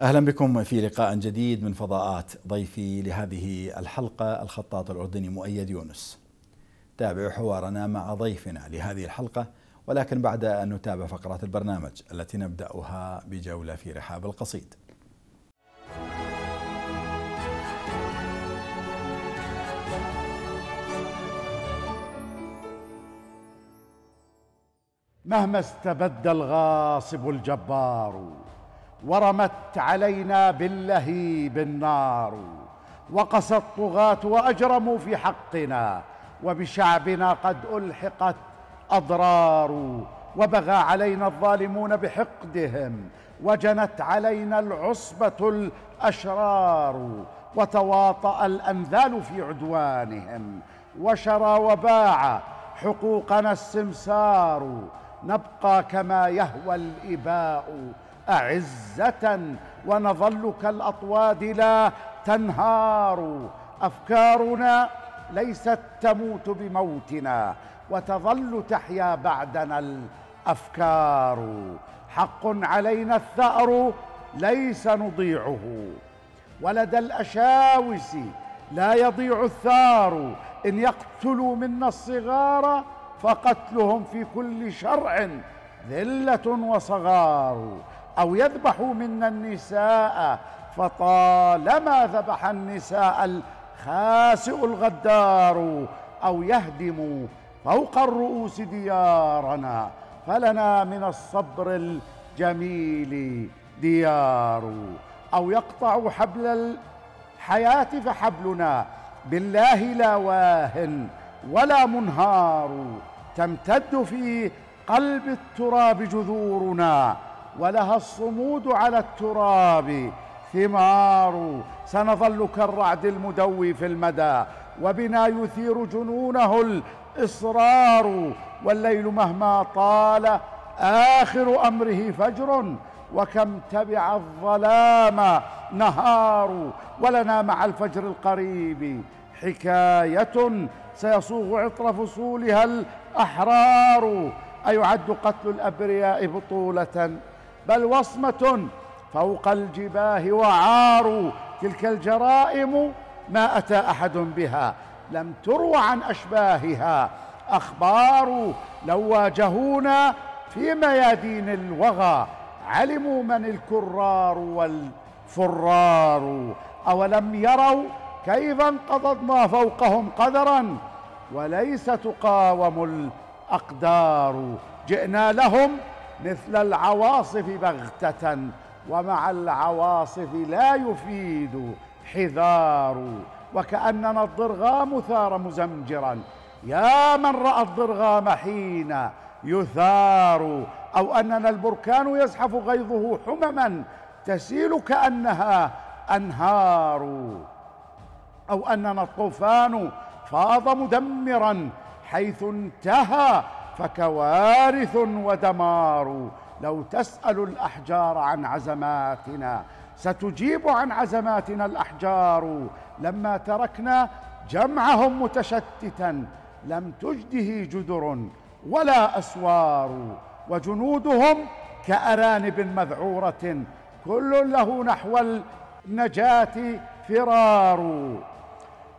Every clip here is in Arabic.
اهلا بكم في لقاء جديد من فضاءات ضيفي لهذه الحلقه الخطاط الاردني مؤيد يونس. تابعوا حوارنا مع ضيفنا لهذه الحلقه ولكن بعد ان نتابع فقرات البرنامج التي نبداها بجوله في رحاب القصيد. مهما استبد الغاصب الجبار ورمت علينا باللهيب النار وقسى الطغاة وأجرموا في حقنا وبشعبنا قد ألحقت أضرار وبغى علينا الظالمون بحقدهم وجنت علينا العصبة الأشرار وتواطأ الأنذال في عدوانهم وشرى وباع حقوقنا السمسار نبقى كما يهوى الإباء أعزة ونظل كالأطواد لا تنهار أفكارنا ليست تموت بموتنا وتظل تحيا بعدنا الأفكار حق علينا الثأر ليس نضيعه ولدى الأشاوس لا يضيع الثار إن يقتلوا منا الصغار فقتلهم في كل شرع ذلة وصغار أو يذبح من النساء فطالما ذبح النساء الخاسئ الغدار أو يهدم فوق الرؤوس ديارنا فلنا من الصبر الجميل ديار أو يقطع حبل الحياة فحبلنا بالله لا واهن ولا منهار تمتد في قلب التراب جذورنا ولها الصمود على التراب ثمار سنظل كالرعد المدوي في المدى وبنا يثير جنونه الإصرار والليل مهما طال آخر أمره فجر وكم تبع الظلام نهار ولنا مع الفجر القريب حكاية سيصوغ عطر فصولها الأحرار أيعد قتل الأبرياء بطولة بل وصمه فوق الجباه وعار تلك الجرائم ما اتى احد بها لم تروى عن اشباهها اخبار لو واجهونا في ميادين الوغى علموا من الكرار والفرار اولم يروا كيف انقضضنا فوقهم قدرا وليس تقاوم الاقدار جئنا لهم مثل العواصف بغتة ومع العواصف لا يفيد حذار وكأننا الضرغام ثار مزمجرا يا من رأى الضرغام حين يثار أو أننا البركان يزحف غيظه حمما تسيل كأنها أنهار أو أننا الطوفان فاض مدمرا حيث انتهى فكوارث ودمار لو تسأل الأحجار عن عزماتنا ستجيب عن عزماتنا الأحجار لما تركنا جمعهم متشتتا لم تجده جدر ولا أسوار وجنودهم كأرانب مذعورة كل له نحو النجاة فرار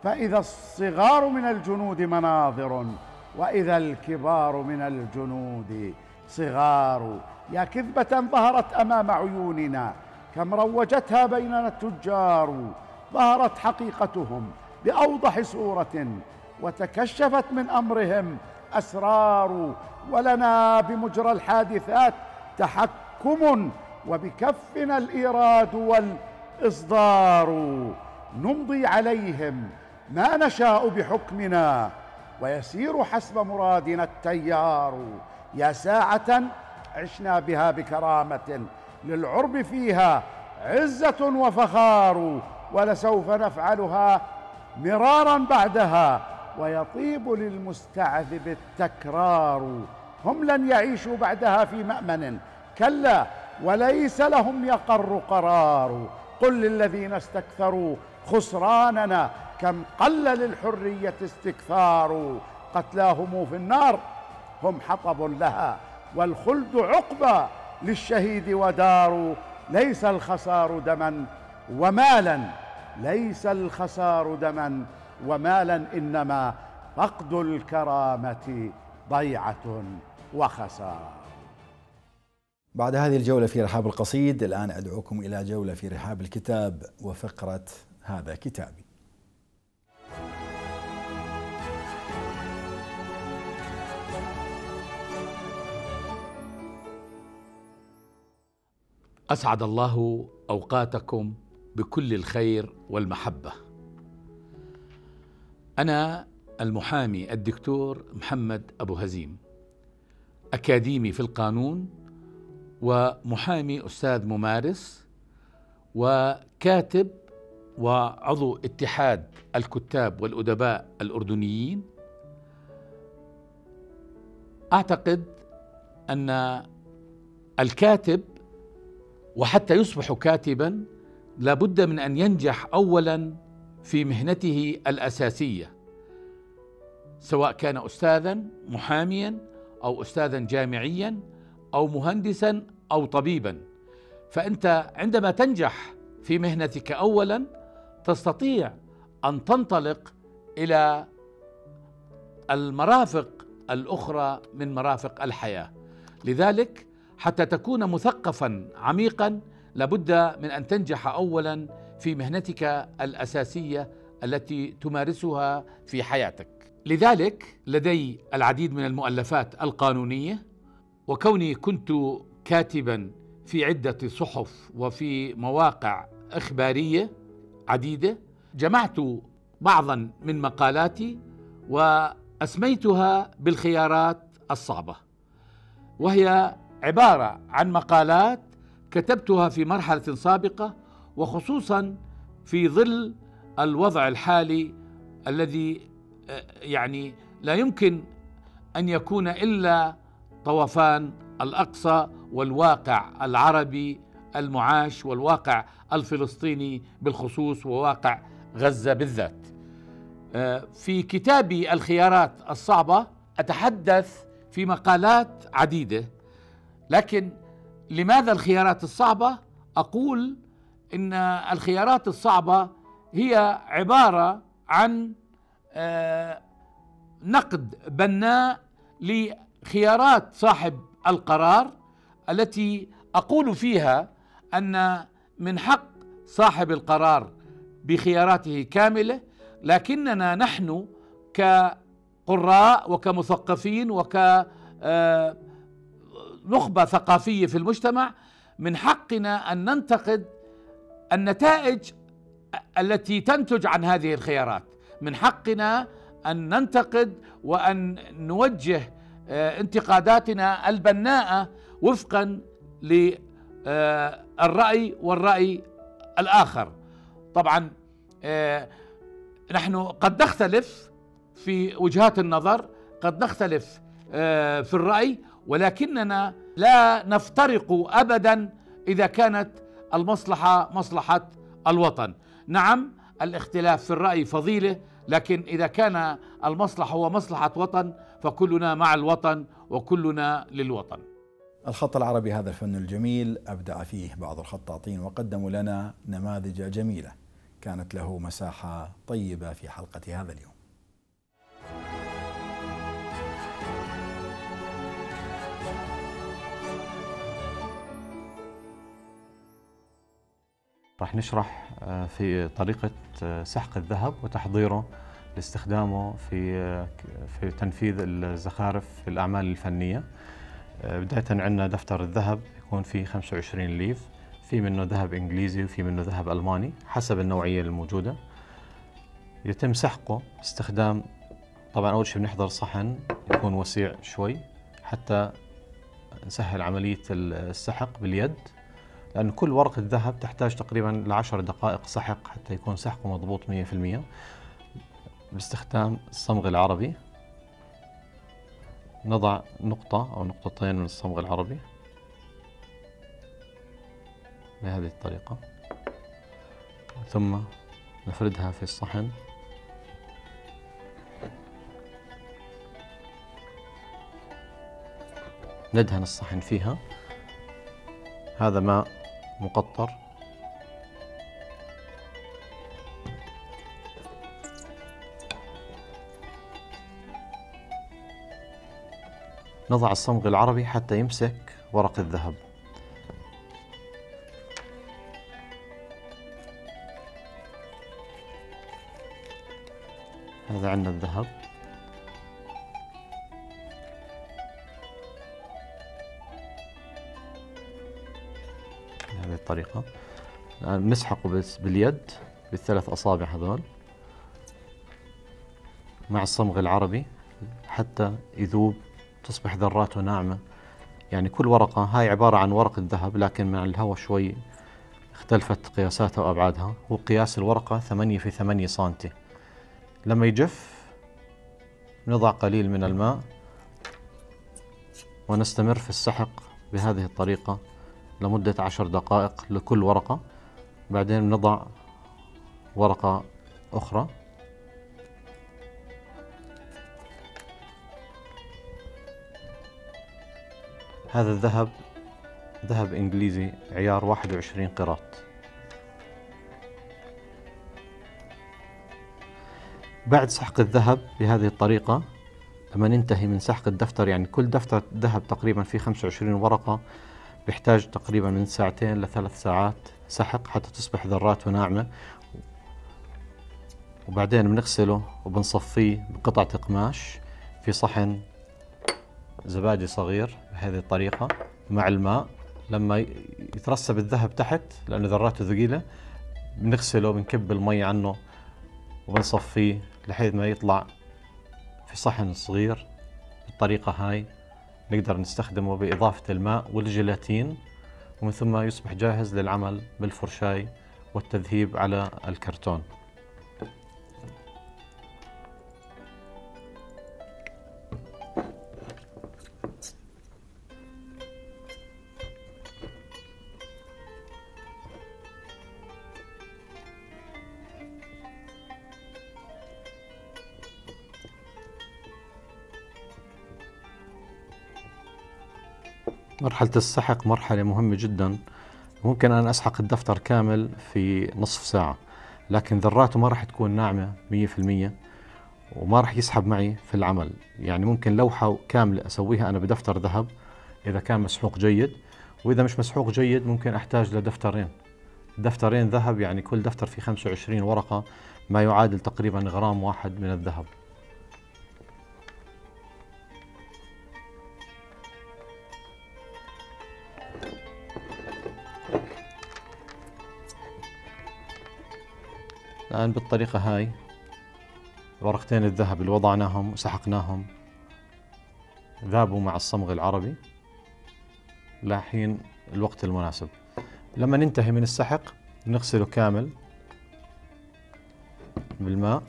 فإذا الصغار من الجنود مناظر وإذا الكبار من الجنود صغار يا كذبة ظهرت أمام عيوننا كم روجتها بيننا التجار ظهرت حقيقتهم بأوضح صورة وتكشفت من أمرهم أسرار ولنا بمجرى الحادثات تحكم وبكفنا الإيراد والإصدار نمضي عليهم ما نشاء بحكمنا ويسير حسب مرادنا التيار يا ساعة عشنا بها بكرامة للعرب فيها عزة وفخار ولسوف نفعلها مرارا بعدها ويطيب للمستعذب التكرار هم لن يعيشوا بعدها في مأمن كلا وليس لهم يقر قرار قل للذين استكثروا خسراننا كم قل للحرية استكثار قتلاهم في النار هم حطب لها والخلد عقبى للشهيد ودار ليس الخسار دما ومالا ليس الخسار دما ومالا إنما فقد الكرامة ضيعة وخسار بعد هذه الجولة في رحاب القصيد الآن أدعوكم إلى جولة في رحاب الكتاب وفقرة هذا كتابي اسعد الله اوقاتكم بكل الخير والمحبه انا المحامي الدكتور محمد ابو هزيم اكاديمي في القانون ومحامي استاذ ممارس وكاتب وعضو اتحاد الكتاب والادباء الاردنيين اعتقد ان الكاتب وحتى يصبح كاتبا لابد من ان ينجح اولا في مهنته الاساسيه سواء كان استاذا محاميا او استاذا جامعيا او مهندسا او طبيبا فانت عندما تنجح في مهنتك اولا تستطيع ان تنطلق الى المرافق الاخرى من مرافق الحياه لذلك حتى تكون مثقفا عميقا لابد من ان تنجح اولا في مهنتك الاساسيه التي تمارسها في حياتك لذلك لدي العديد من المؤلفات القانونيه وكوني كنت كاتبا في عده صحف وفي مواقع اخباريه عديده جمعت بعضا من مقالاتي واسميتها بالخيارات الصعبه وهي عبارة عن مقالات كتبتها في مرحلة سابقة وخصوصا في ظل الوضع الحالي الذي آه، يعني لا يمكن ان يكون الا طوفان الاقصى والواقع العربي المعاش والواقع الفلسطيني بالخصوص وواقع غزه بالذات. آه، في كتابي الخيارات الصعبه اتحدث في مقالات عديده لكن لماذا الخيارات الصعبة؟ أقول إن الخيارات الصعبة هي عبارة عن آه، نقد بناء لخيارات صاحب القرار التي أقول فيها أن من حق صاحب القرار بخياراته كاملة لكننا نحن كقراء وكمثقفين وك آه، نخبة ثقافية في المجتمع من حقنا أن ننتقد النتائج التي تنتج عن هذه الخيارات من حقنا أن ننتقد وأن نوجه آه، انتقاداتنا البناءة وفقا للرأي والرأي الآخر طبعا آه، نحن قد نختلف في وجهات النظر قد نختلف آه، في الرأي ولكننا لا نفترق ابدا اذا كانت المصلحه مصلحه الوطن نعم الاختلاف في الراي فضيله لكن اذا كان المصلحه هو مصلحه وطن فكلنا مع الوطن وكلنا للوطن الخط العربي هذا الفن الجميل ابدع فيه بعض الخطاطين وقدموا لنا نماذج جميله كانت له مساحه طيبه في حلقه هذا اليوم راح نشرح آه، في طريقة آه، سحق الذهب وتحضيره لاستخدامه في آه، في تنفيذ الزخارف في الأعمال الفنية بداية عندنا دفتر الذهب يكون فيه 25 ليف في منه ذهب إنجليزي وفي منه ذهب ألماني حسب النوعية الموجودة يتم سحقه باستخدام طبعا أول شيء بنحضر صحن يكون وسيع شوي حتى نسهل عملية السحق باليد لأن كل ورقة ذهب تحتاج تقريبا لعشر دقائق سحق حتى يكون سحقه مضبوط 100% باستخدام الصمغ العربي نضع نقطة أو نقطتين من الصمغ العربي بهذه الطريقة ثم نفردها في الصحن ندهن الصحن فيها هذا ما مقطر نضع الصمغ العربي حتى يمسك ورق الذهب هذا عندنا الذهب الطريقه نسحقه بس باليد بالثلاث اصابع هذول مع الصمغ العربي حتى يذوب تصبح ذراته ناعمه يعني كل ورقه هاي عباره عن ورقه ذهب لكن مع الهواء شوي اختلفت قياساتها وابعادها هو قياس الورقه 8 في 8 سنتي لما يجف نضع قليل من الماء ونستمر في السحق بهذه الطريقة لمدة عشر دقائق لكل ورقة بعدين نضع ورقة أخرى هذا الذهب ذهب إنجليزي عيار 21 قراط بعد سحق الذهب بهذه الطريقة لما ننتهي من سحق الدفتر يعني كل دفتر ذهب تقريبا فيه 25 ورقة بيحتاج تقريبا من ساعتين لثلاث ساعات سحق حتى تصبح ذراته ناعمة وبعدين بنغسله وبنصفيه بقطعة قماش في صحن زبادي صغير بهذه الطريقة مع الماء لما يترسب الذهب تحت لأنه ذراته ثقيلة بنغسله بنكب المي عنه وبنصفيه لحيث ما يطلع في صحن صغير بالطريقة هاي نقدر نستخدمه بإضافة الماء والجيلاتين ومن ثم يصبح جاهز للعمل بالفرشاي والتذهيب على الكرتون مرحلة السحق مرحلة مهمة جدا ممكن أنا أسحق الدفتر كامل في نصف ساعة لكن ذراته ما راح تكون ناعمة 100% وما راح يسحب معي في العمل يعني ممكن لوحة كاملة أسويها أنا بدفتر ذهب إذا كان مسحوق جيد وإذا مش مسحوق جيد ممكن أحتاج لدفترين دفترين ذهب يعني كل دفتر فيه 25 ورقة ما يعادل تقريبا غرام واحد من الذهب الآن بالطريقة هاي ورقتين الذهب اللي وضعناهم وسحقناهم ذابوا مع الصمغ العربي لحين الوقت المناسب لما ننتهي من السحق نغسله كامل بالماء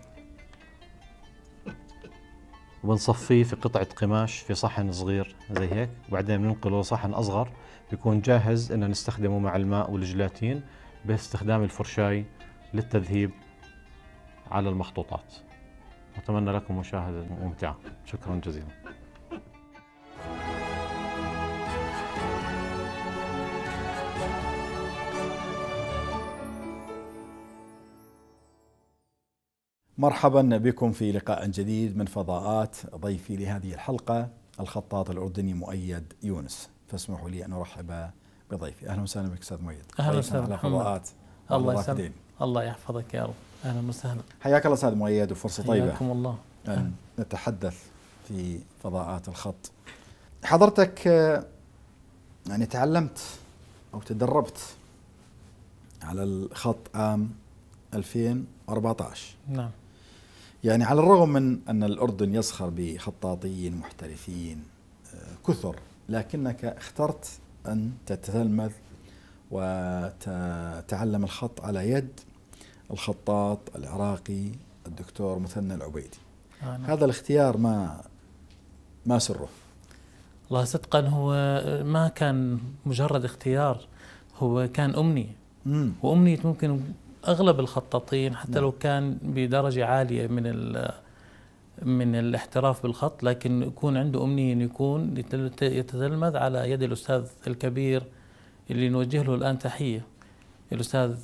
وبنصفيه في قطعة قماش في صحن صغير زي هيك وبعدين بننقله لصحن أصغر بيكون جاهز إنه نستخدمه مع الماء والجلاتين باستخدام الفرشاي للتذهيب على المخطوطات أتمنى لكم مشاهدة ممتعة شكرا جزيلا مرحبا بكم في لقاء جديد من فضاءات ضيفي لهذه الحلقة الخطاط الأردني مؤيد يونس فاسمحوا لي أن أرحب بضيفي أهلا وسهلا بك أستاذ مؤيد أهلا وسهلا فضاءات الله يسلمك الله يحفظك يا رب اهلا وسهلا حياك الله استاذ مؤيد وفرصه طيبه حياكم الله ان نتحدث في فضاءات الخط حضرتك آه، يعني تعلمت او تدربت على الخط عام 2014 نعم يعني على الرغم من ان الاردن يزخر بخطاطين محترفين آه، كثر لكنك اخترت ان تتلمذ وتتعلم الخط على يد الخطاط العراقي الدكتور مثنى العبيدي آه هذا الاختيار ما ما سره والله صدقا هو ما كان مجرد اختيار هو كان أمنية مم. وأمنية ممكن أغلب الخطاطين حتى مم. نعم. لو كان بدرجة عالية من من الاحتراف بالخط لكن يكون عنده أمنية أن يكون يتتلمذ على يد الأستاذ الكبير اللي نوجه له الآن تحية الأستاذ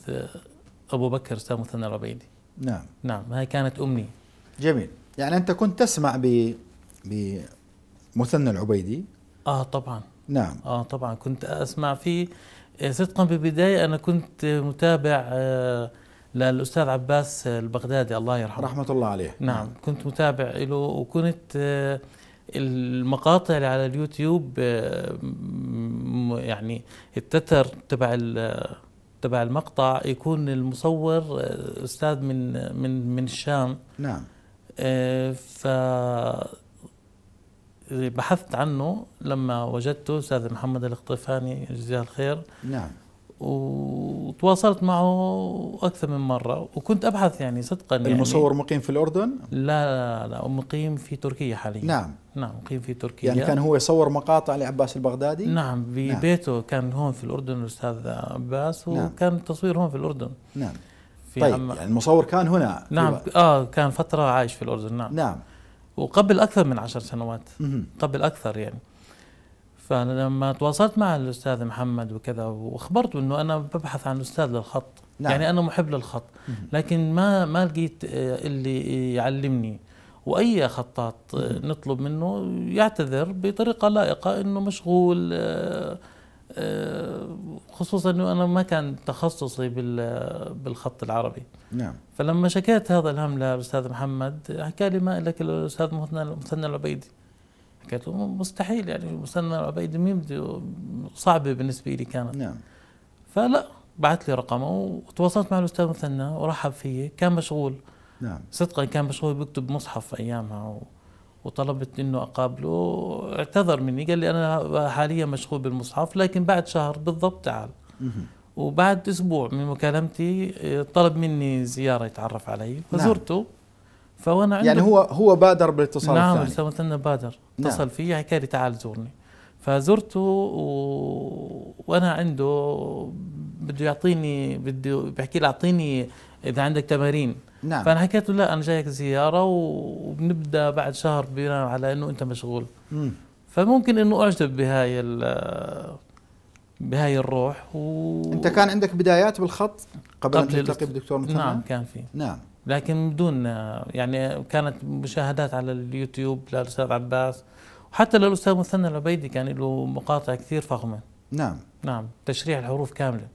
أبو بكر أستاذ مثنى العبيدي نعم نعم هاي كانت أمني جميل يعني أنت كنت تسمع ب بمثنى العبيدي آه طبعا نعم آه طبعا كنت أسمع فيه آه، صدقا بالبداية أنا كنت متابع آه، للأستاذ عباس البغدادي الله يرحمه رحمة الله عليه نعم, نعم. كنت متابع له وكنت آه، المقاطع اللي على اليوتيوب يعني التتر تبع تبع المقطع يكون المصور آه، استاذ من من من الشام نعم آه، ف بحثت عنه لما وجدته استاذ محمد القطفاني جزاه الخير نعم وتواصلت معه اكثر من مره وكنت ابحث يعني صدقا يعني المصور يعني مقيم في الاردن؟ لا لا لا مقيم في تركيا حاليا نعم نعم مقيم في تركيا يعني كان هو يصور مقاطع لعباس البغدادي؟ نعم ببيته نعم. كان هون في الاردن الاستاذ عباس نعم. وكان التصوير هون في الاردن نعم في طيب عم... يعني المصور كان هنا نعم اه كان فتره عايش في الاردن نعم نعم وقبل اكثر من عشر سنوات قبل اكثر يعني فلما تواصلت مع الاستاذ محمد وكذا واخبرته انه انا ببحث عن استاذ للخط نعم. يعني انا محب للخط لكن ما ما لقيت آه، اللي يعلمني واي خطاط آه، نطلب منه يعتذر بطريقه لائقه انه مشغول آه، خصوصا انه انا ما كان تخصصي بالخط العربي نعم فلما شكيت هذا الهم للاستاذ محمد حكى لي ما لك الاستاذ مثنى العبيدي حكيت له مستحيل يعني مثنى عبيد مين صعبه بالنسبه لي كانت نعم فلا بعث لي رقمه وتواصلت مع الاستاذ مثنى ورحب فيي كان مشغول نعم صدقا كان مشغول بيكتب مصحف ايامها و... وطلبت انه اقابله اعتذر مني قال لي انا حاليا مشغول بالمصحف لكن بعد شهر بالضبط تعال وبعد اسبوع من مكالمتي طلب مني زياره يتعرف علي نعم. فزرته نعم. فوانا عنده يعني هو هو بادر بالاتصال نعم الثاني نعم مثلا بادر اتصل نعم. فيي حكى لي تعال زورني فزرته و... وانا عنده بده يعطيني بده بحكي لي اعطيني اذا عندك تمارين نعم فانا حكيت له لا انا جايك زياره وبنبدا بعد شهر بناء على انه انت مشغول مم. فممكن انه اعجب بهاي بهاي الروح و... انت كان عندك بدايات بالخط قبل, قبل ان تلتقي بالدكتور محمد نعم كان في نعم لكن بدون يعني كانت مشاهدات على اليوتيوب للاستاذ عباس وحتى للاستاذ مثنى العبيدي كان له مقاطع كثير فخمه نعم نعم تشريح الحروف كامله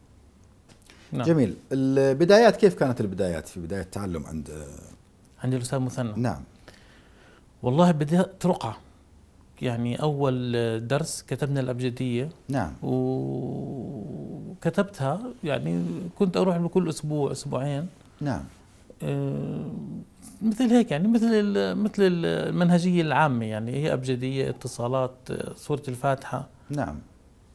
نعم. جميل البدايات كيف كانت البدايات في بدايه التعلم عند عند الاستاذ مثنى نعم والله بدات رقعه يعني اول درس كتبنا الابجديه نعم وكتبتها يعني كنت اروح له كل اسبوع اسبوعين نعم آه، مثل هيك يعني مثل مثل المنهجيه العامه يعني هي ابجديه اتصالات سوره الفاتحه نعم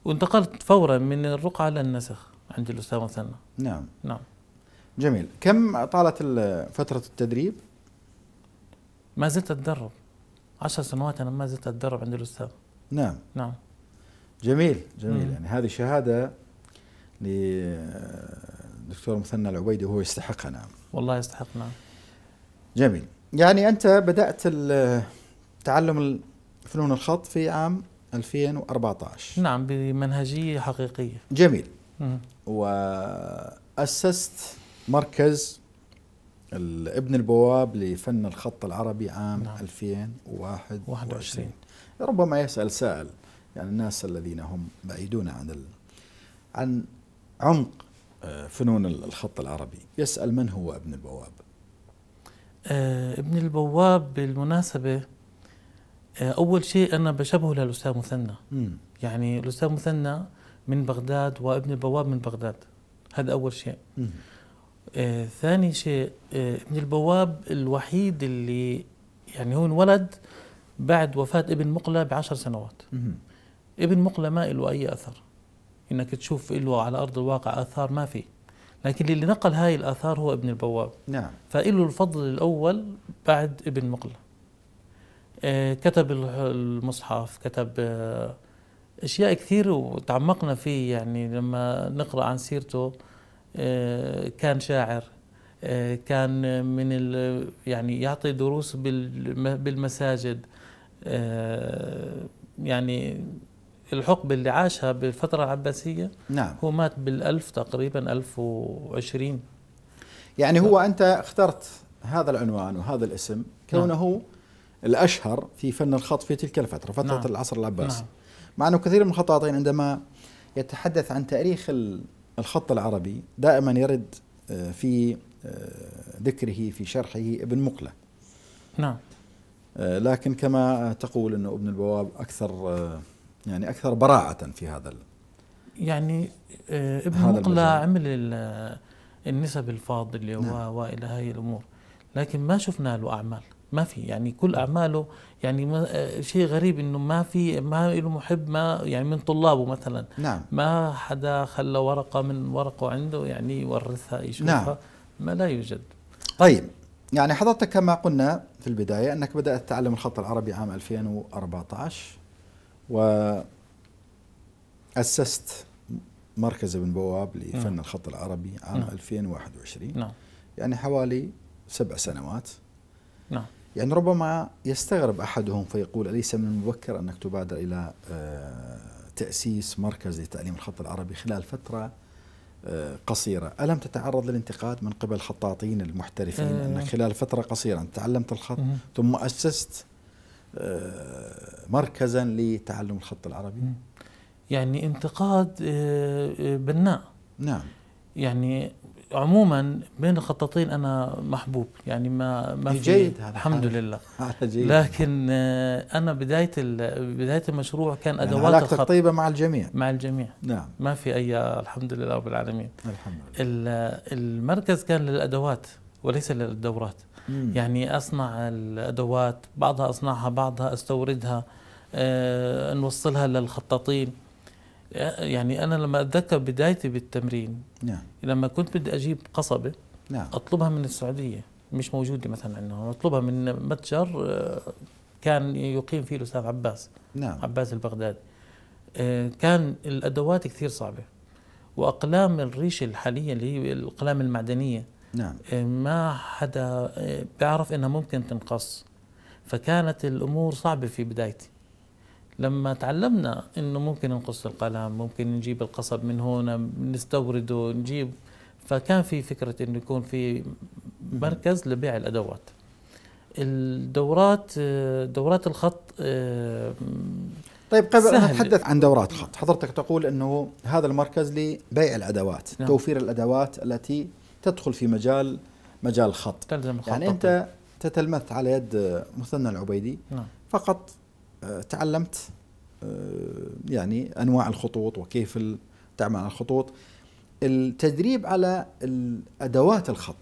وانتقلت فورا من الرقعه للنسخ عند الاستاذ مثنى نعم نعم جميل كم طالت فتره التدريب ما زلت اتدرب عشر سنوات انا ما زلت اتدرب عند الاستاذ نعم نعم جميل جميل مم. يعني هذه شهاده للدكتور آه، مثنى العبيدي وهو يستحقها نعم والله يستحق نعم جميل يعني أنت بدأت تعلم فنون الخط في عام 2014 نعم بمنهجية حقيقية جميل وأسست مركز ابن البواب لفن الخط العربي عام نعم. 2021 21. ربما يسأل سائل يعني الناس الذين هم بعيدون عن ال... عن عمق آه، فنون الخط العربي يسأل من هو ابن البواب آه، ابن البواب بالمناسبة آه، أول شيء أنا بشبهه للأستاذ مثنى يعني الأستاذ مثنى من بغداد وابن البواب من بغداد هذا أول شيء آه ثاني شيء آه ابن البواب الوحيد اللي يعني هو انولد بعد وفاة ابن مقلة بعشر سنوات مم. ابن مقلة ما له أي أثر انك تشوف له على ارض الواقع اثار ما في لكن اللي نقل هاي الاثار هو ابن البواب نعم فإله الفضل الاول بعد ابن مقله آه كتب المصحف كتب آه اشياء كثير وتعمقنا فيه يعني لما نقرا عن سيرته آه كان شاعر آه، كان من يعني يعطي دروس بالمساجد آه، يعني الحقبة اللي عاشها بالفترة العباسية نعم هو مات بالألف تقريبا ألف وعشرين يعني هو أنت اخترت هذا العنوان وهذا الاسم نعم. كونه نعم. الأشهر في فن الخط في تلك الفترة فترة نعم. العصر العباسي نعم. مع أنه كثير من الخطاطين عندما يتحدث عن تاريخ الخط العربي دائما يرد آه، في آه، ذكره في شرحه ابن مقلة نعم آه، لكن كما تقول أنه ابن البواب أكثر يعني أكثر براعة في هذا يعني آه، ابن مقلع عمل النسب الفاضلة نعم. وإلى هاي الأمور لكن ما شفنا له أعمال ما في يعني كل نعم. أعماله يعني ما آه، شيء غريب إنه ما في ما له محب ما يعني من طلابه مثلا نعم. ما حدا خلى ورقة من ورقه عنده يعني يورثها يشوفها نعم. ما لا يوجد طيب يعني حضرتك كما قلنا في البداية أنك بدأت تعلم الخط العربي عام 2014 وأسست مركز ابن بواب لفن نعم. الخط العربي عام نعم. 2021 نعم. يعني حوالي سبع سنوات نعم يعني ربما يستغرب أحدهم فيقول أليس من المبكر أنك تبادر إلى آه، تأسيس مركز لتعليم الخط العربي خلال فترة آه، قصيرة ألم تتعرض للانتقاد من قبل الخطاطين المحترفين أنك آه. خلال فترة قصيرة أنت تعلمت الخط ثم أسست آه، مركزا لتعلم الخط العربي يعني انتقاد آه، آه، بناء نعم يعني عموما بين الخطاطين انا محبوب يعني ما ما في جيد هذا الحمد حالة. لله جيد. لكن انا بدايه بدايه المشروع كان يعني ادوات يعني علاقتك الخط طيبه مع الجميع مع الجميع نعم ما في اي الحمد لله رب العالمين الحمد لله المركز كان للادوات وليس للدورات مم. يعني أصنع الأدوات بعضها أصنعها بعضها أستوردها أه نوصلها للخطاطين آه، يعني أنا لما أتذكر بدايتي بالتمرين نعم. لما كنت بدي أجيب قصبة نعم. أطلبها من السعودية مش موجودة مثلا عندنا أطلبها من متجر آه، كان يقيم فيه الأستاذ عباس نعم. عباس البغدادي آه، كان الأدوات كثير صعبة وأقلام الريشة الحالية اللي هي الأقلام المعدنية نعم. إيه، ما حدا إيه، بيعرف انها ممكن تنقص فكانت الامور صعبه في بدايتي لما تعلمنا انه ممكن نقص القلم ممكن نجيب القصب من هون نستورده نجيب فكان في فكره انه يكون في مركز لبيع الادوات الدورات دورات الخط إيه، طيب قبل ان نتحدث عن دورات خط حضرتك تقول انه هذا المركز لبيع الادوات نعم. توفير الادوات التي تدخل في مجال مجال خط تلزم الخط يعني انت تتلمذت على يد آه، مثنى العبيدي نعم. فقط آه، تعلمت آه، يعني انواع الخطوط وكيف تعمل على الخطوط التدريب على ادوات الخط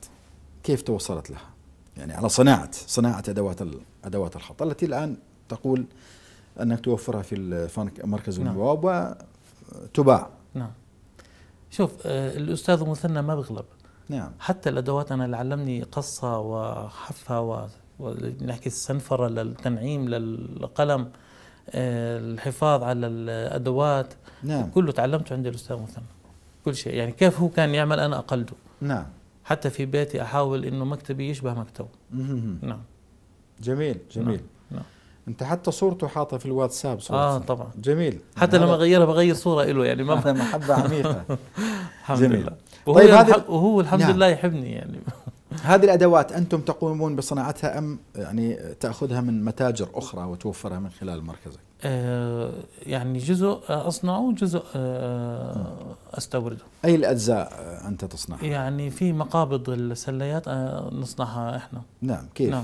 كيف توصلت لها يعني على صناعه صناعه ادوات ادوات الخط التي الان تقول انك توفرها في مركز نعم. نعم. وتباع نعم شوف الاستاذ مثنى ما بغلب نعم حتى الادوات انا اللي علمني قصها وحفها ونحكي السنفره للتنعيم للقلم آه، الحفاظ على الادوات نعم كله تعلمته عند الاستاذ مثنى كل شيء يعني كيف هو كان يعمل انا اقلده نعم حتى في بيتي احاول انه مكتبي يشبه مكتبه نعم جميل جميل نعم. انت حتى صورته حاطه في الواتساب صورته. اه طبعا جميل حتى لما اغيرها بغير صوره له يعني ما محبه عميقه الحمد جميل. لله وهو طيب الح... وهو الحمد نعم. لله يحبني يعني هذه الادوات انتم تقومون بصناعتها ام يعني تاخذها من متاجر اخرى وتوفرها من خلال مركزك؟ آه يعني جزء آه، اصنعه وجزء آه،, آه استورده. اي الاجزاء آه، انت تصنعها؟ يعني في مقابض السليات نصنعها احنا. نعم كيف؟ نعم.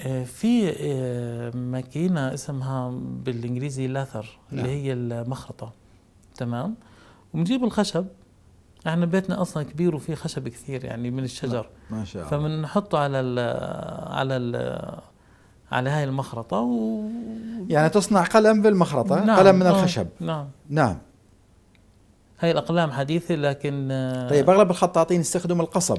آه، في آه، ماكينه اسمها بالانجليزي لاثر اللي نعم. هي المخرطه تمام وبنجيب الخشب احنا بيتنا اصلا كبير وفي خشب كثير يعني من الشجر ما شاء الله فبنحطه على ال على ال على هاي المخرطة و... يعني تصنع قلم بالمخرطة نعم قلم من نعم، الخشب نعم نعم هاي الأقلام حديثة لكن آه، طيب أغلب الخطاطين يستخدموا القصب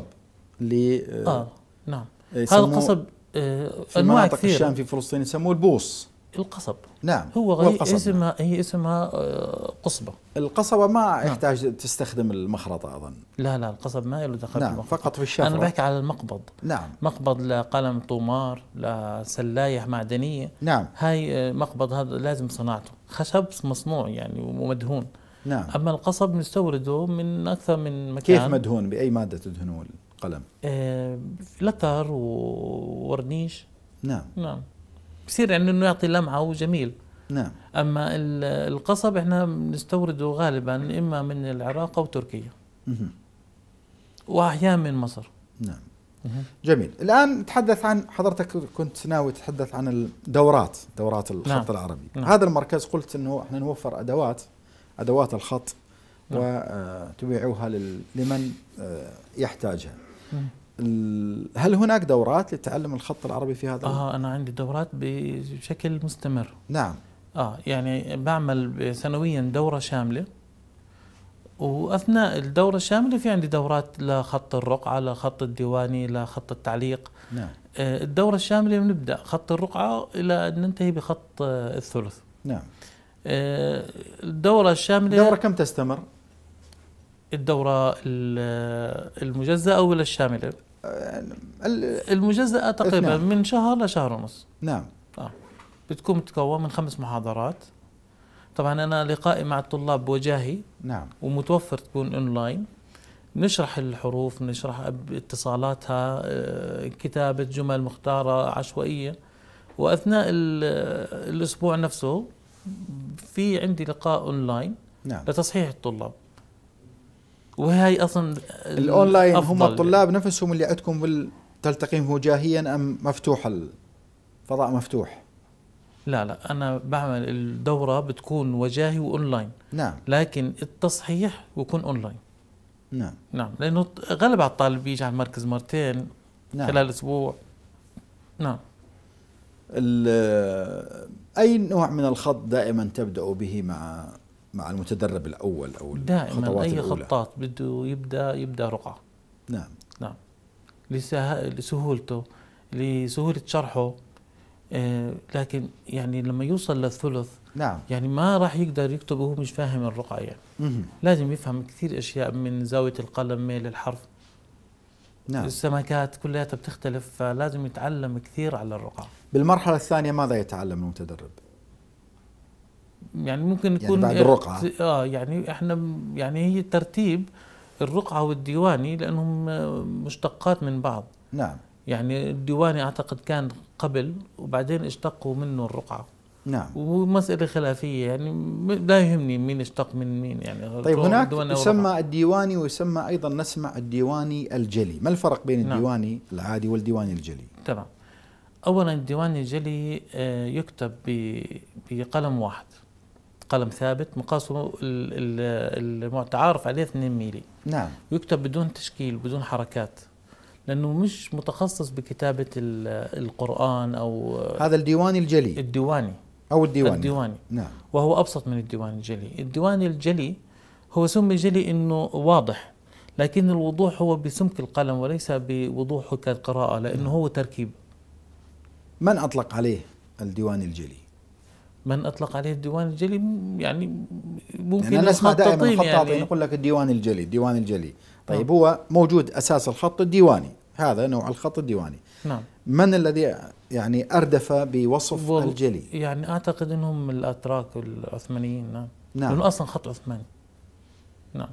اللي آه نعم هذا القصب في أنواع مناطق كثيرة. الشام في فلسطين يسموه البوص القصب نعم هو غير اسمها هي اسمها آه، قصبه القصبه ما نعم. يحتاج تستخدم المخرطه اظن لا لا القصب ما له دخل نعم فقط في الشفره انا بحكي على المقبض نعم مقبض لقلم طومار لسلايح معدنيه نعم هاي آه، مقبض هذا لازم صناعته خشب مصنوع يعني ومدهون نعم اما القصب نستورده من اكثر من مكان كيف مدهون باي ماده تدهنون قلم آه لتر وورنيش نعم نعم بصير يعني انه يعطي لمعه وجميل نعم اما القصب احنا بنستورده غالبا اما من العراق او تركيا واحيانا من مصر نعم جميل الان نتحدث عن حضرتك كنت ناوي تتحدث عن الدورات دورات الخط نعم. العربي نعم. هذا المركز قلت انه احنا نوفر ادوات ادوات الخط نعم. وتبيعوها لمن آه، يحتاجها هل هناك دورات لتعلم الخط العربي في هذا اه انا عندي دورات بشكل مستمر نعم اه يعني بعمل سنويا دوره شامله واثناء الدوره الشامله في عندي دورات لخط الرقعه لخط الديواني لخط التعليق نعم آه الدوره الشامله بنبدا خط الرقعه الى ان ننتهي بخط آه، الثلث نعم آه الدوره الشامله الدوره كم تستمر الدورة المجزأة ولا الشاملة؟ المجزأة تقريبا من شهر لشهر ونص نعم آه. بتكون متكون من خمس محاضرات طبعا أنا لقائي مع الطلاب وجاهي نعم ومتوفر تكون أونلاين نشرح الحروف نشرح اتصالاتها آه، كتابة جمل مختارة عشوائية وأثناء الأسبوع نفسه في عندي لقاء أونلاين نعم. لتصحيح الطلاب وهي اصلا الاونلاين هم الطلاب نفسهم اللي عندكم تلتقيهم وجاهيا ام مفتوح الفضاء مفتوح؟ لا لا انا بعمل الدوره بتكون وجاهي واونلاين نعم لكن التصحيح بكون اونلاين نعم نعم لانه غلب على الطالب بيجي على المركز مرتين نعم. خلال اسبوع نعم اي نوع من الخط دائما تبدأ به مع مع المتدرب الاول او دائما اي الأولى. خطاط بده يبدا يبدا رقعه نعم نعم لسهولته لسهوله شرحه آه لكن يعني لما يوصل للثلث نعم يعني ما راح يقدر يكتب وهو مش فاهم الرقعه يعني مه. لازم يفهم كثير اشياء من زاويه القلم ميل الحرف نعم السمكات كلها بتختلف فلازم يتعلم كثير على الرقعه بالمرحله الثانيه ماذا يتعلم المتدرب يعني ممكن يعني يكون يعني بعد الرقعة اه يعني احنا يعني هي ترتيب الرقعة والديواني لأنهم مشتقات من بعض نعم يعني الديواني أعتقد كان قبل وبعدين اشتقوا منه الرقعة نعم ومسألة خلافية يعني لا يهمني مين اشتق من مين يعني طيب هناك يسمى الديواني ويسمى أيضا نسمع الديواني الجلي ما الفرق بين نعم. الديواني العادي والديواني الجلي تمام أولا الديواني الجلي آه، يكتب بقلم واحد قلم ثابت مقاسه المتعارف عليه 2 ميلي نعم يكتب بدون تشكيل بدون حركات لانه مش متخصص بكتابه القران او هذا الديواني الجلي الديواني او الديواني الديواني نعم وهو ابسط من الديواني الجلي الديواني الجلي هو سمي جلي انه واضح لكن الوضوح هو بسمك القلم وليس بوضوحه كقراءه لانه نعم. هو تركيب من اطلق عليه الديواني الجلي من اطلق عليه الديوان الجلي يعني ممكن يعني انا اسمع دائما خطاطين يعني يقول لك الديوان الجلي الديوان الجلي نعم. طيب هو موجود اساس الخط الديواني هذا نوع الخط الديواني نعم من الذي يعني اردف بوصف الجلي يعني اعتقد انهم الاتراك العثمانيين نعم نعم لانه اصلا خط عثماني نعم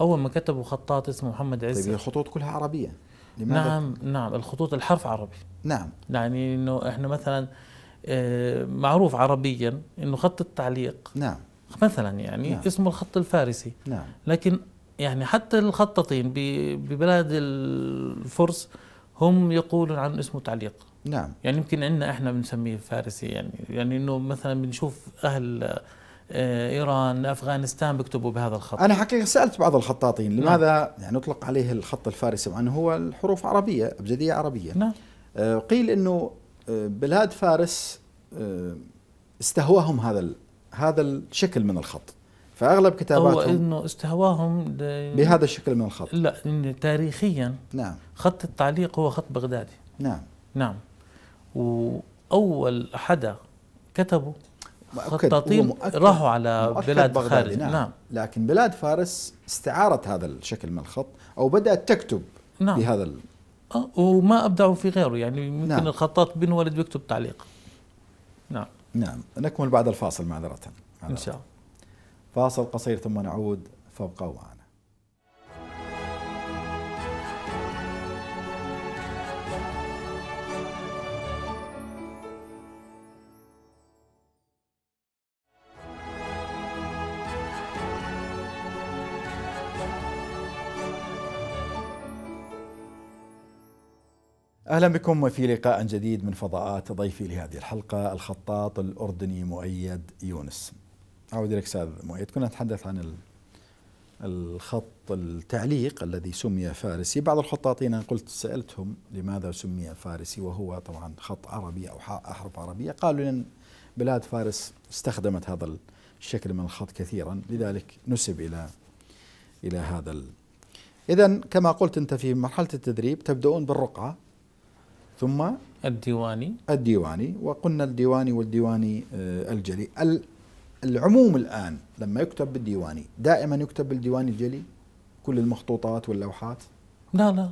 اول ما كتبوا خطاط اسمه محمد عز طيب الخطوط كلها عربيه لماذا؟ نعم نعم الخطوط الحرف عربي نعم يعني انه احنا مثلا آه، معروف عربيا انه خط التعليق نعم مثلا يعني نعم. اسمه الخط الفارسي نعم لكن يعني حتى الخطاطين ببلاد الفرس هم يقولون عن اسمه تعليق نعم يعني يمكن عندنا احنا بنسميه فارسي يعني يعني انه مثلا بنشوف اهل آه، ايران افغانستان بيكتبوا بهذا الخط انا حقيقه سالت بعض الخطاطين نعم. لماذا نعم. يعني اطلق عليه الخط الفارسي مع انه هو الحروف عربيه ابجديه عربيه نعم آه، قيل انه بلاد فارس آه، استهواهم هذا هذا الشكل من الخط فاغلب كتاباتهم هو انه استهواهم بهذا الشكل من الخط لا تاريخيا نعم خط التعليق هو خط بغدادي نعم نعم واول حدا كتبه خطاطين راحوا على بلاد خارج نعم. نعم لكن بلاد فارس استعارت هذا الشكل من الخط او بدات تكتب نعم. بهذا أه، وما ابدعوا في غيره يعني ممكن نعم. الخطاط بنولد يكتب تعليق نعم نعم نكمل بعد الفاصل معذرة ان شاء الله فاصل قصير ثم نعود فابقوا معنا اهلا بكم في لقاء جديد من فضاءات ضيفي لهذه الحلقه الخطاط الاردني مؤيد يونس. اعود اليك استاذ مؤيد، كنا نتحدث عن الخط التعليق الذي سمي فارسي، بعض الخطاطين انا قلت سالتهم لماذا سمي فارسي وهو طبعا خط عربي او احرف عربيه، قالوا لان بلاد فارس استخدمت هذا الشكل من الخط كثيرا، لذلك نسب الى الى هذا ال... اذا كما قلت انت في مرحله التدريب تبدؤون بالرقعه ثم الديواني الديواني وقلنا الديواني والديواني آه، الجلي العموم الآن لما يكتب بالديواني دائما يكتب بالديواني الجلي كل المخطوطات واللوحات لا لا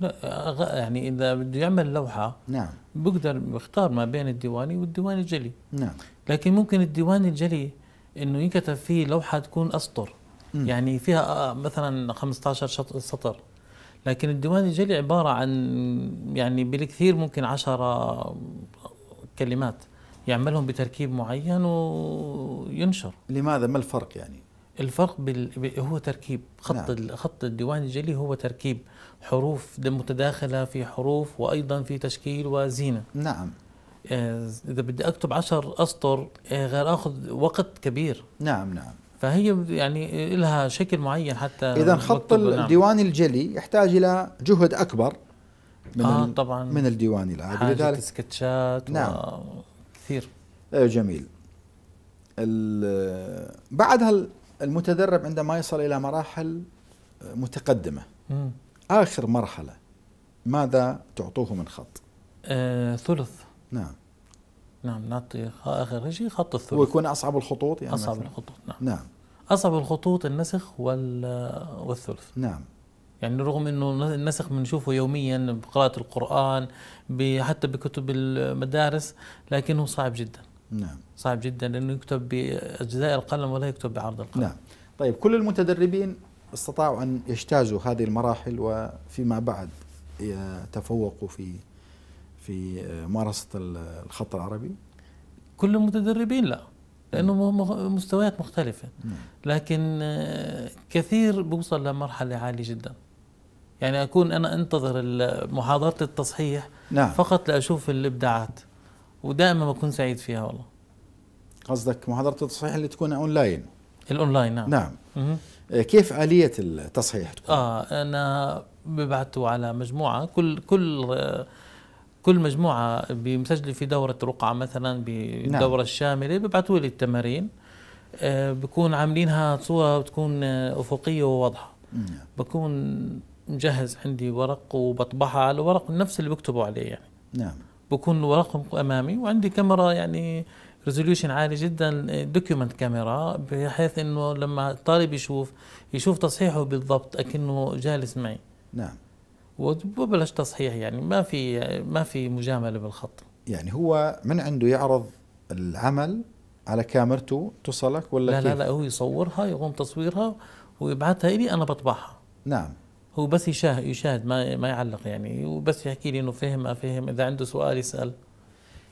لا يعني اذا بده يعمل لوحه نعم بقدر بيختار ما بين الديواني والديواني الجلي نعم لكن ممكن الديواني الجلي انه ينكتب فيه لوحه تكون اسطر يعني فيها آه، مثلا 15 سطر لكن الديوان الجلي عبارة عن يعني بالكثير ممكن عشرة كلمات يعملهم بتركيب معين وينشر لماذا ما الفرق يعني؟ الفرق بال... هو تركيب خط نعم. خط الديوان الجلي هو تركيب حروف متداخله في حروف وايضا في تشكيل وزينه نعم آه، اذا بدي اكتب عشر اسطر آه، غير اخذ وقت كبير نعم نعم فهي يعني لها شكل معين حتى اذا خط الديوان الجلي يحتاج الى جهد اكبر من آه طبعا من الديوان العادي لذلك سكتشات نعم كثير ايوه جميل بعدها المتدرب عندما يصل الى مراحل متقدمه اخر مرحله ماذا تعطوه من خط؟ آه ثلث نعم نعم نعطي اخر شيء خط الثلث ويكون اصعب الخطوط يعني اصعب مثلاً. الخطوط نعم نعم اصعب الخطوط النسخ وال والثلث نعم يعني رغم انه النسخ بنشوفه يوميا بقراءة القرآن حتى بكتب المدارس لكنه صعب جدا نعم صعب جدا لانه يكتب باجزاء القلم ولا يكتب بعرض القلم نعم طيب كل المتدربين استطاعوا ان يجتازوا هذه المراحل وفيما بعد تفوقوا في في آه، ممارسة الخط العربي؟ كل المتدربين لا لأنه مستويات مختلفة نعم. لكن آه، كثير بوصل لمرحلة عالية جدا يعني أكون أنا أنتظر محاضرة التصحيح نعم. فقط لأشوف الإبداعات ودائما بكون سعيد فيها والله قصدك محاضرة التصحيح اللي تكون أونلاين الأونلاين نعم نعم آه، كيف آلية التصحيح تكون؟ آه أنا ببعته على مجموعة كل كل كل مجموعه بمسجلة في دوره رقعه مثلا نعم. بالدوره نعم. الشامله ببعثوا لي التمارين آه، بكون عاملينها صوره بتكون آه، افقيه وواضحه نعم. بكون مجهز عندي ورق وبطبعها على الورق نفس اللي بكتبوا عليه يعني نعم بكون الورق امامي وعندي كاميرا يعني ريزوليوشن عالي جدا دوكيومنت آه، كاميرا بحيث انه لما الطالب يشوف يشوف تصحيحه بالضبط اكنه جالس معي نعم وبلش تصحيح يعني ما في ما في مجامله بالخط يعني هو من عنده يعرض العمل على كاميرته تصلك ولا لا كيف؟ لا لا هو يصورها يقوم تصويرها ويبعثها لي أنا بطبعها نعم هو بس يشاهد, يشاهد ما, ما يعلق يعني وبس يحكي لي إنه فهم ما فهم إذا عنده سؤال يسأل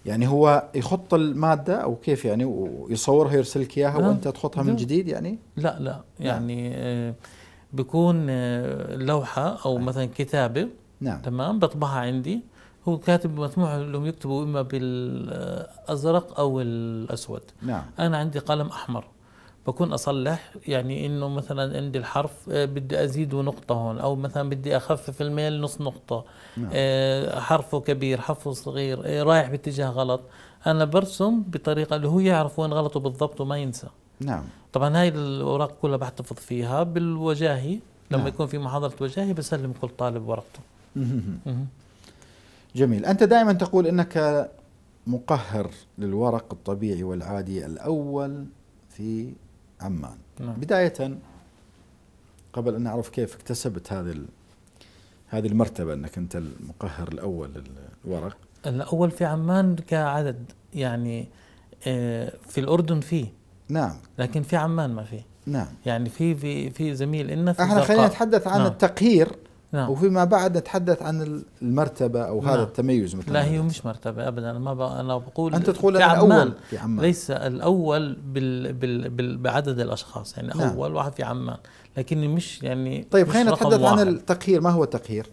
يعني هو يخط المادة أو كيف يعني ويصورها يرسلك إياها نعم. وأنت تخطها من نعم. جديد يعني؟ لا لا نعم. يعني نعم. بيكون آه، لوحه او طيب. مثلا كتابه نعم تمام بطبعها عندي هو كاتب مسموح لهم يكتبوا اما بالازرق او الاسود نعم انا عندي قلم احمر بكون اصلح يعني انه مثلا عندي الحرف آه، بدي ازيده نقطه هون او مثلا بدي اخفف الميل نص نقطه نعم. آه، حرفه كبير حرفه صغير رايح باتجاه غلط انا برسم بطريقه اللي هو يعرف وين غلطه بالضبط وما ينسى نعم طبعا هاي الاوراق كلها بحتفظ فيها بالوجاهي لما نعم. يكون في محاضره وجاهي بسلم كل طالب ورقته جميل انت دائما تقول انك مقهر للورق الطبيعي والعادي الاول في عمان نعم. بدايه قبل ان نعرف كيف اكتسبت هذه هذه المرتبه انك انت المقهر الاول للورق الاول في عمان كعدد يعني آه، في الاردن فيه نعم لكن في عمان ما في نعم يعني في في في زميل إن في احنا خلينا نتحدث عن نعم. التقهير نعم. وفيما بعد نتحدث عن المرتبة أو نعم. هذا التميز مثلا لا هي مش مرتبة أبدا أنا ما أنا بقول أنت تقول أنا الأول في عمان ليس الأول بال... بال... بال... بعدد الأشخاص يعني نعم. أول واحد في عمان لكني مش يعني طيب خلينا نتحدث عن التقهير ما هو التقهير؟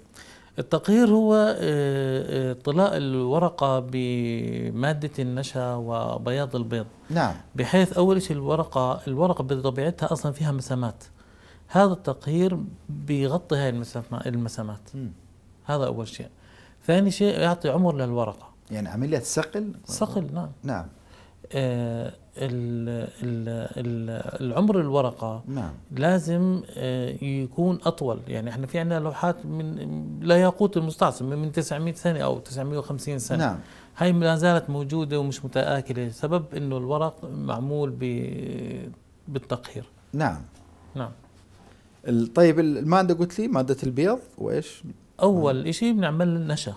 التقهير هو آه، آه، طلاء الورقة بمادة النشا وبياض البيض نعم بحيث أول شيء الورقة الورقة بطبيعتها أصلا فيها مسامات هذا التقهير بيغطي هاي المسامات م. هذا أول شيء ثاني شيء يعطي عمر للورقة يعني عملية صقل صقل نعم نعم آه العمر الورقة نعم. لازم آه، يكون أطول يعني احنا في عندنا لوحات من لا ياقوت المستعصم من 900 سنة أو 950 سنة نعم. هاي ما زالت موجودة ومش متآكلة سبب أنه الورق معمول بالتقهير نعم نعم طيب المادة قلت لي مادة البيض وإيش؟ أول شيء بنعمل النشا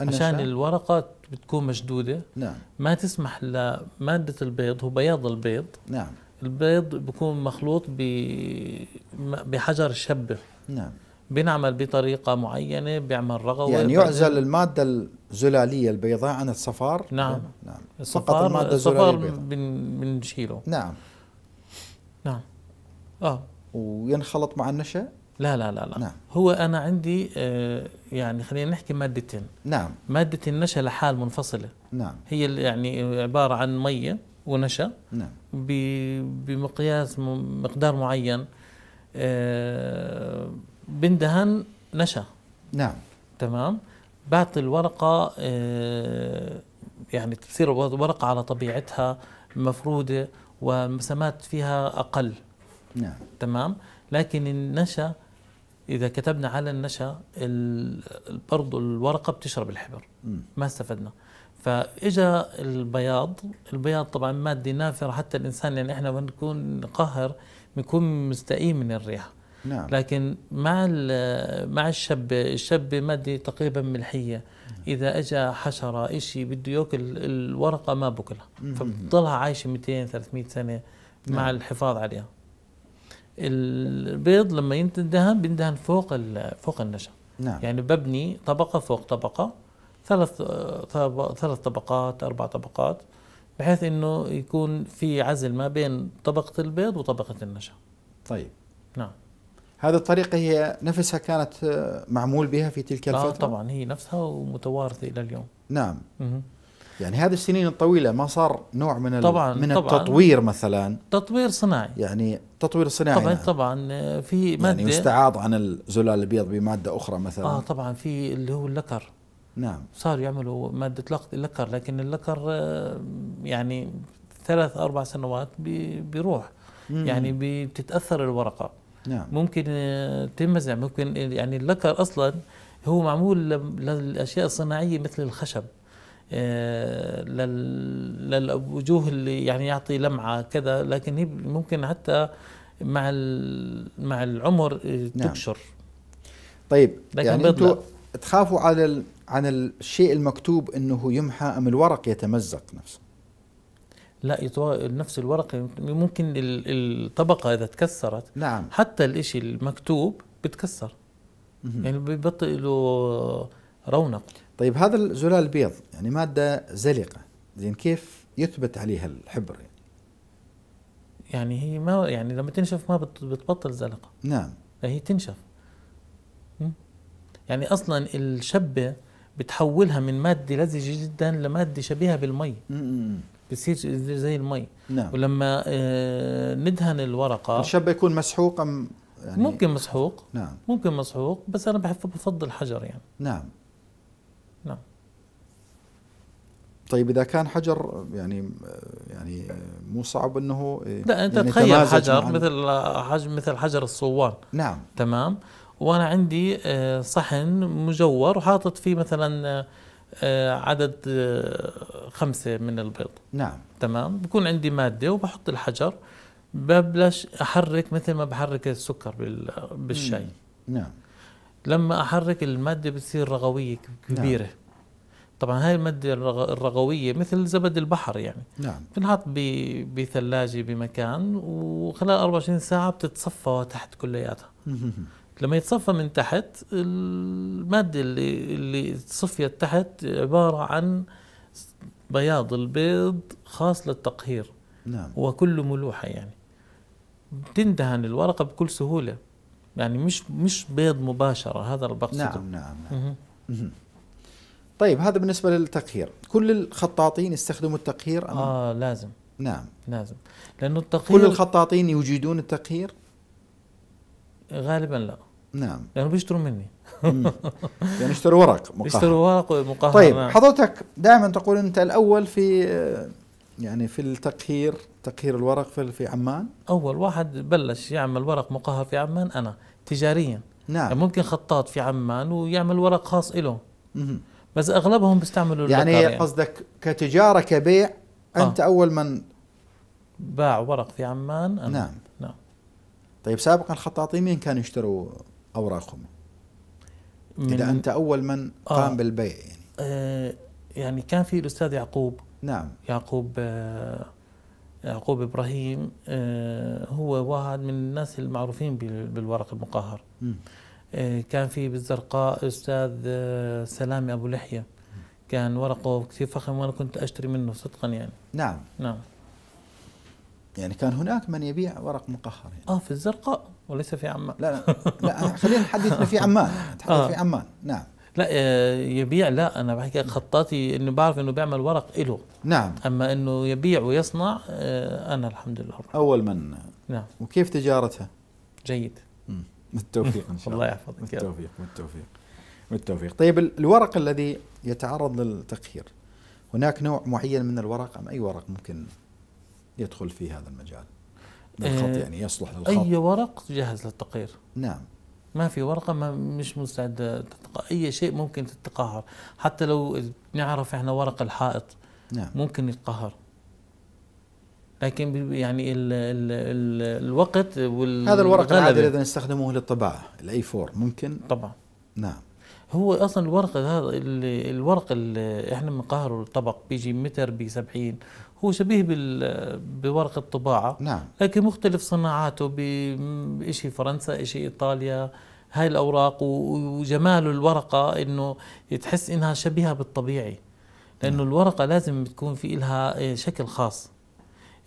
عشان الورقة بتكون مشدودة نعم ما تسمح لمادة البيض هو بياض البيض نعم البيض بيكون مخلوط بحجر شبه نعم بنعمل بطريقة معينة بيعمل رغوة يعني يعزل المادة الزلالية البيضاء عن الصفار نعم نعم الصفار فقط المادة الزلالية البيضاء بنشيله نعم نعم اه وينخلط مع النشا لا لا لا لا نعم. هو انا عندي آه، يعني خلينا نحكي مادتين نعم ماده النشا لحال منفصله نعم هي يعني عباره عن ميه ونشا نعم بمقياس مقدار معين آه، بندهن نشا نعم تمام بعطي الورقه آه، يعني تصير الورقه على طبيعتها مفروده والمسامات فيها اقل نعم تمام لكن النشا اذا كتبنا على النشا برضه الورقه بتشرب الحبر ما استفدنا فاجى البياض البياض طبعا ماده نافره حتى الانسان يعني احنا بنكون قهر بنكون مستقيم من الريح نعم. لكن مع مع الشب الشب ماده تقريبا ملحيه اذا اجى حشره شيء بده ياكل الورقه ما بكلها فبتضلها عايشه 200 300 سنه مع نعم. الحفاظ عليها البيض لما يندهن بيندهن فوق فوق النشا نعم. يعني ببني طبقه فوق طبقه ثلاث ثلاث طبقات اربع طبقات بحيث انه يكون في عزل ما بين طبقه البيض وطبقه النشا طيب نعم هذه الطريقة هي نفسها كانت معمول بها في تلك آه، الفترة؟ آه طبعا هي نفسها ومتوارثة إلى اليوم نعم م يعني هذه السنين الطويله ما صار نوع من طبعا من طبعا التطوير مثلا تطوير صناعي يعني تطوير صناعي طبعا يعني طبعا في يعني ماده يعني يستعاض عن الزلال الابيض بماده اخرى مثلا اه طبعا في اللي هو اللكر نعم صاروا يعملوا ماده لكر لكن اللكر آه، يعني ثلاث اربع سنوات بيروح يعني بتتاثر الورقه نعم ممكن آه، تنمزع ممكن آه، يعني اللكر اصلا هو معمول للاشياء الصناعيه مثل الخشب آه، للوجوه اللي يعني يعطي لمعه كذا لكن هي ممكن حتى مع مع العمر آه، نعم. طيب لكن يعني انتم تخافوا على ال... عن الشيء المكتوب انه يمحى ام الورق يتمزق نفسه لا يطو... نفس الورق ممكن الطبقه اذا تكسرت نعم حتى الشيء المكتوب بتكسر يعني بيبطئ له رونق طيب هذا الزلال البيض يعني ماده زلقه زين كيف يثبت عليها الحبر يعني؟ يعني هي ما يعني لما تنشف ما بتبطل زلقه نعم هي تنشف يعني اصلا الشبه بتحولها من ماده لزجه جدا لماده شبيهه بالمي بتصير زي المي نعم. ولما آه، ندهن الورقه الشبه يكون مسحوق ام يعني ممكن مسحوق نعم ممكن مسحوق بس انا بحب بفضل حجر يعني نعم طيب اذا كان حجر يعني يعني مو صعب انه لا انت يعني تخيل حجر مثل حجم مثل حجر الصوان نعم تمام وانا عندي آه، صحن مجور وحاطط فيه مثلا آه، عدد آه، خمسة من البيض نعم تمام بكون عندي مادة وبحط الحجر ببلش أحرك مثل ما بحرك السكر بالشاي نعم لما أحرك المادة بتصير رغوية نعم. كبيرة نعم. طبعا هاي المادة الرغوية مثل زبد البحر يعني نعم بنحط بثلاجة بمكان وخلال 24 ساعة بتتصفى تحت كلياتها لما يتصفى من تحت المادة اللي اللي صفيت تحت عبارة عن بياض البيض خاص للتقهير نعم وكله ملوحة يعني بتندهن الورقة بكل سهولة يعني مش مش بيض مباشرة هذا اللي بقصده نعم نعم, نعم. طيب هذا بالنسبه للتقهير كل الخطاطين يستخدموا التقهير أم؟ اه لازم نعم لازم لانه التقهير كل الخطاطين يوجدون التقهير غالبا لا نعم لانه بيشتروا مني يعني اشتروا ورق مقهر اشتروا ورق مقهر طيب نعم. حضرتك دائما تقول انت الاول في يعني في التقهير تقهير الورق في في عمان اول واحد بلش يعمل ورق مقهى في عمان انا تجاريا نعم يعني ممكن خطاط في عمان ويعمل ورق خاص له بس اغلبهم بيستعملوا يعني, يعني قصدك كتجاره كبيع انت آه. اول من باع ورق في عمان أنا. نعم نعم طيب سابقا الخطاطين مين كانوا يشتروا اوراقهم؟ اذا انت اول من آه. قام آه. بالبيع يعني آه يعني كان في الاستاذ يعقوب نعم يعقوب آه يعقوب ابراهيم آه هو واحد من الناس المعروفين بالورق المقهر م. إيه، كان في بالزرقاء استاذ آه، سلامي ابو لحيه كان ورقه كثير فخم وانا كنت اشتري منه صدقا يعني نعم نعم يعني كان هناك من يبيع ورق مقهر يعني. اه في الزرقاء وليس في عمان لا لا, لا خلينا نحدث في عمان نتحدث آه. في عمان نعم لا آه، يبيع لا انا بحكي خطاتي انه بعرف انه بيعمل ورق له نعم اما انه يبيع ويصنع آه، انا الحمد لله اول من نعم وكيف تجارتها؟ جيد بالتوفيق ان شاء الله الله يحفظك بالتوفيق بالتوفيق بالتوفيق طيب الورق الذي يتعرض للتقهير هناك نوع معين من الورق ام اي ورق ممكن يدخل في هذا المجال للخط آه، يعني يصلح للخط اي ورق جاهز للتقهير نعم ما في ورقه ما مش مستعده اي شيء ممكن تتقهر حتى لو نعرف احنا ورق الحائط نعم. ممكن يتقهر لكن يعني الـ الـ الـ الوقت وال هذا الورق العادي الذي نستخدمه للطباعه الاي 4 ممكن طبعا نعم هو اصلا الورق هذا الورق اللي احنا بنقهره الطبق بيجي متر ب 70 هو شبيه بورق الطباعه نعم لكن مختلف صناعاته بشيء فرنسا شيء ايطاليا هاي الاوراق وجمال الورقه انه تحس انها شبيهه بالطبيعي لانه نعم. الورقه لازم تكون في لها شكل خاص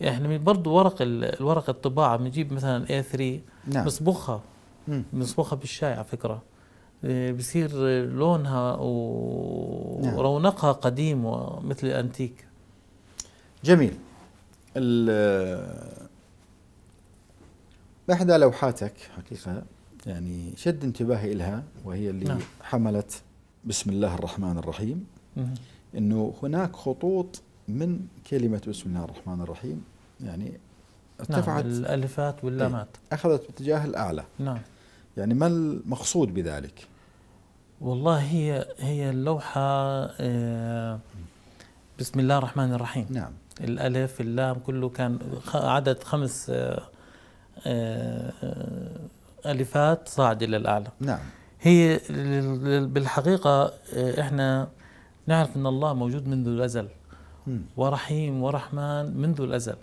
احنا يعني برضه ورق الورق الطباعه بنجيب مثلا A3 نعم. مصبوخها مصبوخها بالشاي على فكره آه، بصير لونها نعم. ورونقها قديم مثل الانتيك جميل احدى لوحاتك حقيقه يعني شد انتباهي لها وهي اللي نعم. حملت بسم الله الرحمن الرحيم انه هناك خطوط من كلمة بسم الله الرحمن الرحيم يعني نعم، ارتفعت نعم الألفات واللامات إيه، أخذت باتجاه الأعلى نعم يعني ما المقصود بذلك؟ والله هي هي اللوحة آه، بسم الله الرحمن الرحيم نعم الألف اللام كله كان عدد خمس آه، آه، ألفات صاعدة للأعلى نعم هي بالحقيقة إحنا نعرف أن الله موجود منذ الأزل ورحيم ورحمن منذ الأزل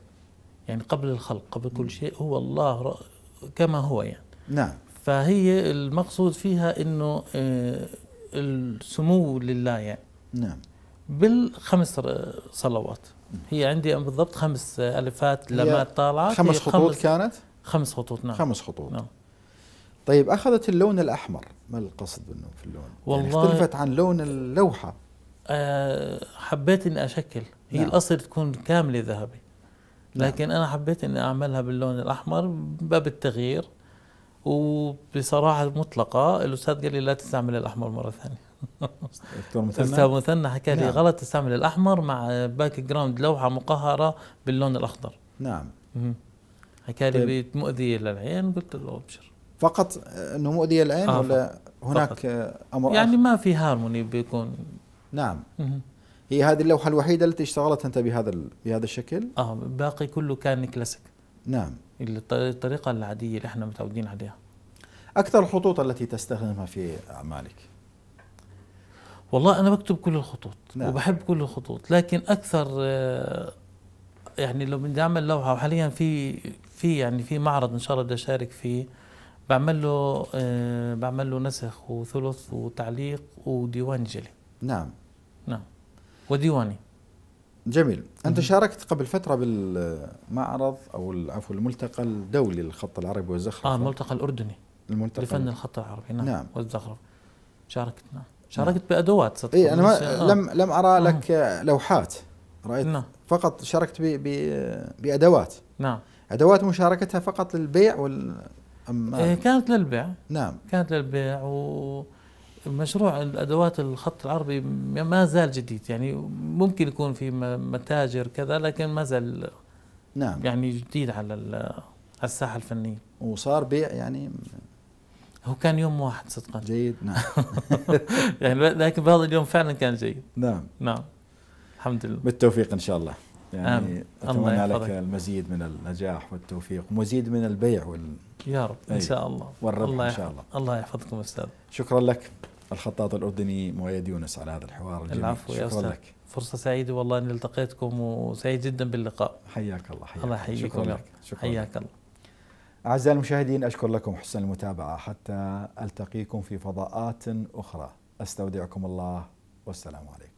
يعني قبل الخلق قبل كل شيء هو الله كما هو يعني نعم فهي المقصود فيها انه آه، السمو لله يعني نعم بالخمس صلوات هي عندي بالضبط خمس الفات لما طالعه خمس خطوط خمس كانت خمس خطوط نعم خمس خطوط نعم طيب اخذت اللون الاحمر ما القصد منه في اللون يعني والله يعني اختلفت عن لون اللوحه آه، حبيت اني اشكل هي نعم. الاصل تكون كامله ذهبي نعم. لكن نعم. انا حبيت اني اعملها باللون الاحمر باب التغيير وبصراحه مطلقه الاستاذ قال لي لا تستعمل الاحمر مره ثانيه دكتور مثنى استاذ مثنى حكى لي نعم. غلط تستعمل الاحمر مع باك جراوند لوحه مقهره باللون الاخضر نعم حكى لي طيب. مؤذيه للعين قلت له ابشر فقط انه مؤذيه للعين آه ولا هناك فقط. امر يعني آخر؟ ما في هارموني بيكون نعم هي هذه اللوحة الوحيدة التي اشتغلت أنت بهذا بهذا الشكل؟ اه باقي كله كان كلاسيك نعم الطريقة العادية اللي احنا متعودين عليها أكثر الخطوط التي تستخدمها في أعمالك؟ والله أنا بكتب كل الخطوط نعم. وبحب كل الخطوط لكن أكثر آه، يعني لو بدي أعمل لوحة وحاليا في في يعني في معرض إن شاء الله بدي أشارك فيه بعمل له آه، بعمل له نسخ وثلث وتعليق وديوان جلي نعم نعم وديواني جميل انت شاركت قبل فتره بالمعرض او عفوا الملتقى الدولي للخط العربي والزخرف اه الملتقى الاردني الملتقى لفن الخط العربي نعم, نعم. والزخرف شاركت نعم, نعم. شاركت نعم. بادوات اي انا ما آه. لم لم ارى آه. لك آه. لوحات رايت نعم. فقط شاركت بادوات نعم ادوات مشاركتها فقط للبيع وال أم إيه، كانت للبيع نعم كانت للبيع و مشروع الادوات الخط العربي ما زال جديد يعني ممكن يكون في متاجر كذا لكن ما زال نعم يعني جديد على الساحه الفنيه وصار بيع يعني هو كان يوم واحد صدقا جيد نعم يعني لكن بهذا اليوم فعلا كان جيد نعم نعم الحمد لله بالتوفيق ان شاء الله يعني أم. اتمنى لك المزيد من النجاح والتوفيق ومزيد من البيع وال يا رب ان شاء الله والربح الله ان شاء الله الله يحفظكم استاذ شكرا لك الخطاط الأردني مؤيد يونس على هذا الحوار الجميل العفو يا أستاذ لك. فرصة سعيدة والله أني التقيتكم وسعيد جدا باللقاء حياك الله حياك الله يحييكم شكرا شكرا حياك الله أعزائي المشاهدين أشكر لكم حسن المتابعة حتى ألتقيكم في فضاءات أخرى أستودعكم الله والسلام عليكم